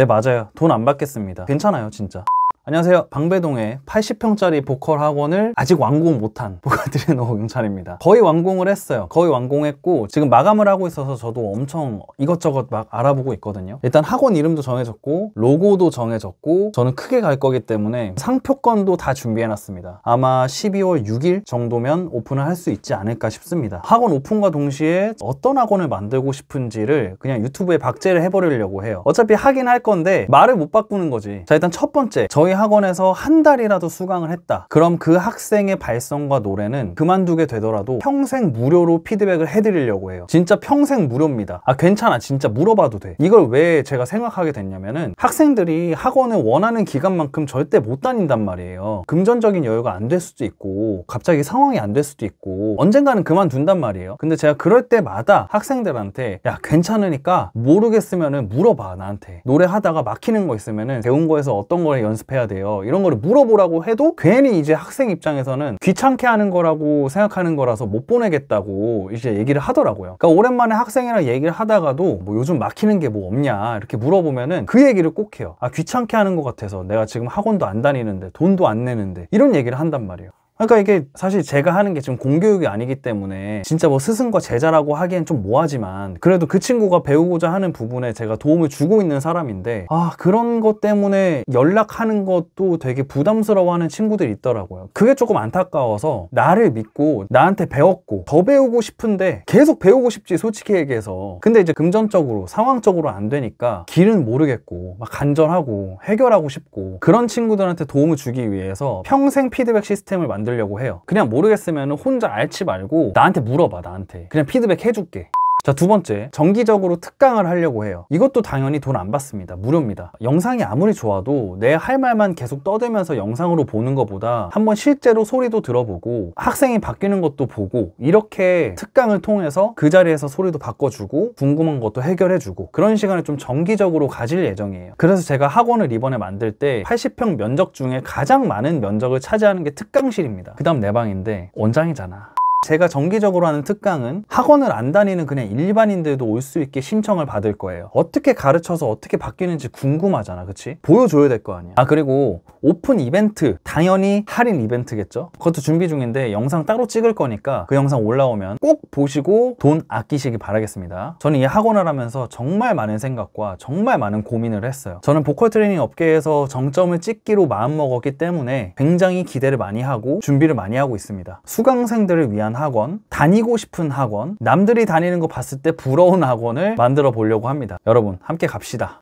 네 맞아요 돈 안 받겠습니다 괜찮아요 진짜 안녕하세요. 방배동의 80평짜리 보컬 학원을 아직 완공 못한 보컬들의노 오용찬입니다. 거의 완공을 했어요. 거의 완공했고 지금 마감을 하고 있어서 저도 엄청 이것저것 막 알아보고 있거든요. 일단 학원 이름도 정해졌고 로고도 정해졌고 저는 크게 갈 거기 때문에 상표권도 다 준비해놨습니다. 아마 12월 6일 정도면 오픈을 할 수 있지 않을까 싶습니다. 학원 오픈과 동시에 어떤 학원을 만들고 싶은지를 그냥 유튜브에 박제를 해버리려고 해요. 어차피 하긴 할 건데 말을 못 바꾸는 거지. 자 일단 첫 번째 저희 학원에서 한 달이라도 수강을 했다 그럼 그 학생의 발성과 노래는 그만두게 되더라도 평생 무료로 피드백을 해드리려고 해요 진짜 평생 무료입니다 아 괜찮아 진짜 물어봐도 돼 이걸 왜 제가 생각하게 됐냐면은 학생들이 학원을 원하는 기간만큼 절대 못 다닌단 말이에요 금전적인 여유가 안 될 수도 있고 갑자기 상황이 안 될 수도 있고 언젠가는 그만둔단 말이에요 근데 제가 그럴 때마다 학생들한테 야 괜찮으니까 모르겠으면은 물어봐 나한테 노래하다가 막히는 거 있으면은 배운 거에서 어떤 걸 연습해야 해야 돼요? 이런 거를 물어보라고 해도 괜히 이제 학생 입장에서는 귀찮게 하는 거라고 생각하는 거라서 못 보내겠다고 이제 얘기를 하더라고요. 그러니까 오랜만에 학생이랑 얘기를 하다가도 뭐 요즘 막히는 게 뭐 없냐 이렇게 물어보면은 그 얘기를 꼭 해요. 아 귀찮게 하는 것 같아서 내가 지금 학원도 안 다니는데 돈도 안 내는데 이런 얘기를 한단 말이에요. 그러니까 이게 사실 제가 하는 게 지금 공교육이 아니기 때문에 진짜 뭐 스승과 제자라고 하기엔 좀 뭐하지만 그래도 그 친구가 배우고자 하는 부분에 제가 도움을 주고 있는 사람인데 아 그런 것 때문에 연락하는 것도 되게 부담스러워하는 친구들이 있더라고요 그게 조금 안타까워서 나를 믿고 나한테 배웠고 더 배우고 싶은데 계속 배우고 싶지 솔직히 얘기해서 근데 이제 금전적으로 상황적으로 안 되니까 길은 모르겠고 막 간절하고 해결하고 싶고 그런 친구들한테 도움을 주기 위해서 평생 피드백 시스템을 만들 만들려고 해요 그냥 모르겠으면 혼자 알지 말고 나한테 물어봐 나한테 그냥 피드백 해줄게 자, 두 번째. 정기적으로 특강을 하려고 해요. 이것도 당연히 돈 안 받습니다. 무료입니다. 영상이 아무리 좋아도 내 할 말만 계속 떠들면서 영상으로 보는 것보다 한번 실제로 소리도 들어보고 학생이 바뀌는 것도 보고 이렇게 특강을 통해서 그 자리에서 소리도 바꿔주고 궁금한 것도 해결해주고 그런 시간을 좀 정기적으로 가질 예정이에요. 그래서 제가 학원을 이번에 만들 때 80평 면적 중에 가장 많은 면적을 차지하는 게 특강실입니다. 그 다음 내 방인데 원장이잖아. 제가 정기적으로 하는 특강은 학원을 안 다니는 그냥 일반인들도 올 수 있게 신청을 받을 거예요 어떻게 가르쳐서 어떻게 바뀌는지 궁금하잖아 그치? 보여줘야 될 거 아니야 아 그리고 오픈 이벤트 당연히 할인 이벤트겠죠? 그것도 준비 중인데 영상 따로 찍을 거니까 그 영상 올라오면 꼭 보시고 돈 아끼시기 바라겠습니다 저는 이 학원을 하면서 정말 많은 생각과 정말 많은 고민을 했어요 저는 보컬 트레이닝 업계에서 정점을 찍기로 마음먹었기 때문에 굉장히 기대를 많이 하고 준비를 많이 하고 있습니다 수강생들을 위한 만한 학원, 다니고 싶은 학원, 남들이 다니는 거 봤을 때 부러운 학원을 만들어 보려고 합니다. 여러분 함께 갑시다.